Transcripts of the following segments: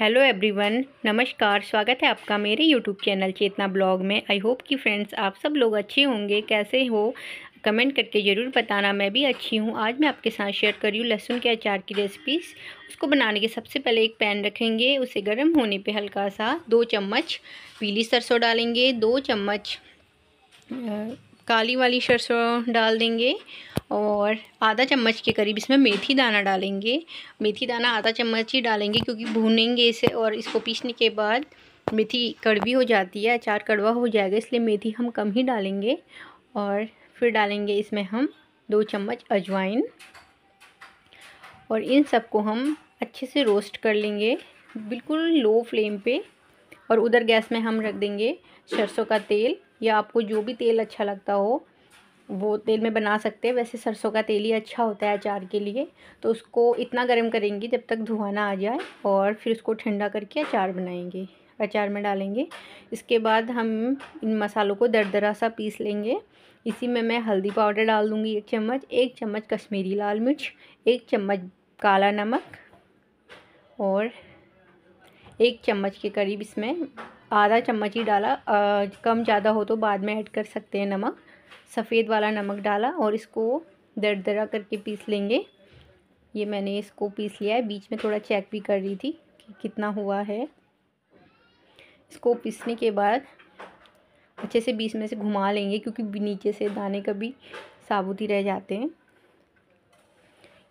hello everyone नमस्कार स्वागत है आपका मेरे यूट्यूब चैनल चेतना ब्लॉग में आई होप कि फ्रेंड्स आप सब लोग अच्छे होंगे कैसे हो कमेंट करके ज़रूर बताना मैं भी अच्छी हूँ आज मैं आपके साथ शेयर कर रही हूँ लहसुन के अचार की रेसिपीज उसको बनाने के सबसे पहले एक पैन रखेंगे उसे गर्म होने पे हल्का सा दो चम्मच पीली सरसों डालेंगे दो चम्मच काली वाली सरसों डाल देंगे और आधा चम्मच के करीब इसमें मेथी दाना डालेंगे मेथी दाना आधा चम्मच ही डालेंगे क्योंकि भूनेंगे इसे और इसको पीसने के बाद मेथी कड़वी हो जाती है अचार कड़वा हो जाएगा इसलिए मेथी हम कम ही डालेंगे और फिर डालेंगे इसमें हम दो चम्मच अजवाइन और इन सबको हम अच्छे से रोस्ट कर लेंगे बिल्कुल लो फ्लेम पे और उधर गैस में हम रख देंगे सरसों का तेल या आपको जो भी तेल अच्छा लगता हो वो तेल में बना सकते हैं वैसे सरसों का तेल ही अच्छा होता है अचार के लिए तो उसको इतना गर्म करेंगे जब तक धुआं ना आ जाए और फिर उसको ठंडा करके अचार बनाएंगे अचार में डालेंगे इसके बाद हम इन मसालों को दरदरा सा पीस लेंगे इसी में मैं हल्दी पाउडर डाल दूँगी एक चम्मच एक चम्मच कश्मीरी लाल मिर्च एक चम्मच काला नमक और एक चम्मच के करीब इसमें आधा चम्मच ही डाला आ, कम ज़्यादा हो तो बाद में ऐड कर सकते हैं नमक सफ़ेद वाला नमक डाला और इसको दर दरा करके पीस लेंगे ये मैंने इसको पीस लिया है बीच में थोड़ा चेक भी कर रही थी कि कितना हुआ है इसको पीसने के बाद अच्छे से बीच में से घुमा लेंगे क्योंकि नीचे से दाने कभी साबुत ही रह जाते हैं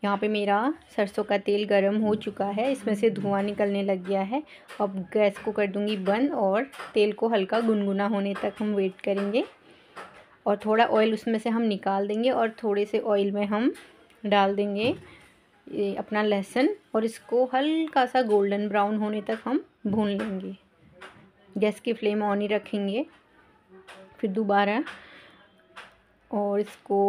यहाँ पे मेरा सरसों का तेल गरम हो चुका है इसमें से धुआं निकलने लग गया है अब गैस को कर दूँगी बंद और तेल को हल्का गुनगुना होने तक हम वेट करेंगे और थोड़ा ऑयल उसमें से हम निकाल देंगे और थोड़े से ऑयल में हम डाल देंगे अपना लहसुन और इसको हल्का सा गोल्डन ब्राउन होने तक हम भून लेंगे गैस की फ्लेम ऑन ही रखेंगे फिर दोबारा और इसको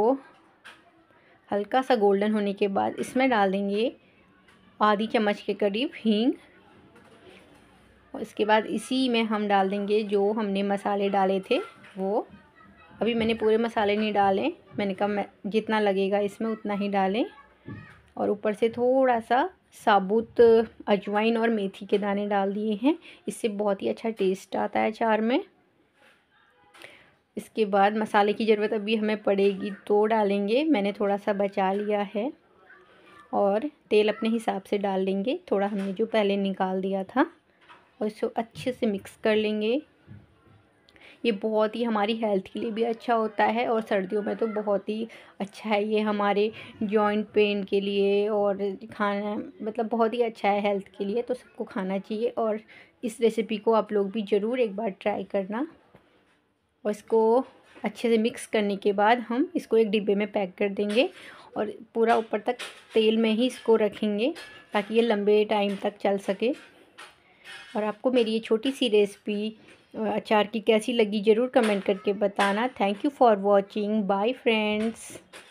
हल्का सा गोल्डन होने के बाद इसमें डाल देंगे आधी चम्मच के करीब हींग और इसके बाद इसी में हम डाल देंगे जो हमने मसाले डाले थे वो अभी मैंने पूरे मसाले नहीं डाले मैंने कहा जितना लगेगा इसमें उतना ही डालें और ऊपर से थोड़ा सा साबुत अजवाइन और मेथी के दाने डाल दिए हैं इससे बहुत ही अच्छा टेस्ट आता है अचार में इसके बाद मसाले की ज़रूरत अभी हमें पड़ेगी तो डालेंगे मैंने थोड़ा सा बचा लिया है और तेल अपने हिसाब से डाल लेंगे थोड़ा हमने जो पहले निकाल दिया था और इसको अच्छे से मिक्स कर लेंगे ये बहुत ही हमारी हेल्थ के लिए भी अच्छा होता है और सर्दियों में तो बहुत ही अच्छा है ये हमारे जॉइंट पेन के लिए और खाना मतलब बहुत ही अच्छा है हेल्थ के लिए तो सबको खाना चाहिए और इस रेसिपी को आप लोग भी ज़रूर एक बार ट्राई करना और इसको अच्छे से मिक्स करने के बाद हम इसको एक डिब्बे में पैक कर देंगे और पूरा ऊपर तक तेल में ही इसको रखेंगे ताकि ये लंबे टाइम तक चल सके और आपको मेरी ये छोटी सी रेसिपी अचार की कैसी लगी ज़रूर कमेंट करके बताना thank you for watching bye friends